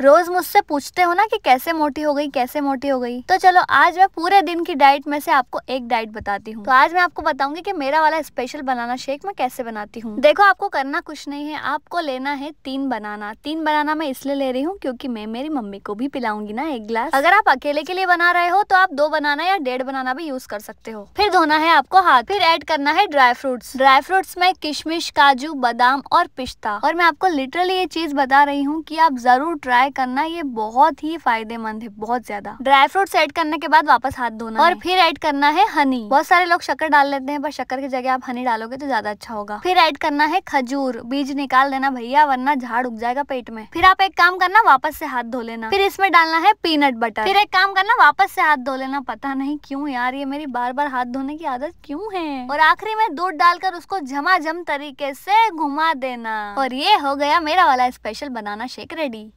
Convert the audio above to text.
रोज मुझसे पूछते हो ना कि कैसे मोटी हो गई कैसे मोटी हो गई तो चलो आज मैं पूरे दिन की डाइट में से आपको एक डाइट बताती हूँ तो आज मैं आपको बताऊंगी कि मेरा वाला स्पेशल बनाना शेक मैं कैसे बनाती हूँ देखो आपको करना कुछ नहीं है आपको लेना है तीन बनाना तीन बनाना मैं इसलिए ले रही हूँ क्यूँकी मैं मेरी मम्मी को भी पिलाऊंगी ना एक ग्लास अगर आप अकेले के लिए बना रहे हो तो आप दो बनाना या डेढ़ बनाना भी यूज कर सकते हो फिर धोना है आपको हाथ फिर एड करना है ड्राई फ्रूट्स ड्राई फ्रूट्स में किशमिश काजू बादाम और पिस्ता और मैं आपको लिटरली ये चीज बता रही हूँ की आप जरूर ट्राई अप्लाई करना ये बहुत ही फायदेमंद है बहुत ज्यादा ड्राई फ्रूट्स ऐड करने के बाद वापस हाथ धोना और फिर ऐड करना है हनी बहुत सारे लोग शक्कर डाल लेते हैं पर शक्कर की जगह आप हनी डालोगे तो ज्यादा अच्छा होगा फिर ऐड करना है खजूर बीज निकाल देना भैया वरना झाड़ उग जाएगा पेट में फिर आप एक काम करना वापस से हाथ धो लेना फिर इसमें डालना है पीनट बटर फिर एक काम करना वापस से हाथ धो लेना पता नहीं क्यूँ यार ये मेरी बार बार हाथ धोने की आदत क्यूँ है और आखिरी में दूध डालकर उसको झमाझम तरीके से घुमा देना और ये हो गया मेरा वाला स्पेशल बनाना शेक रेडी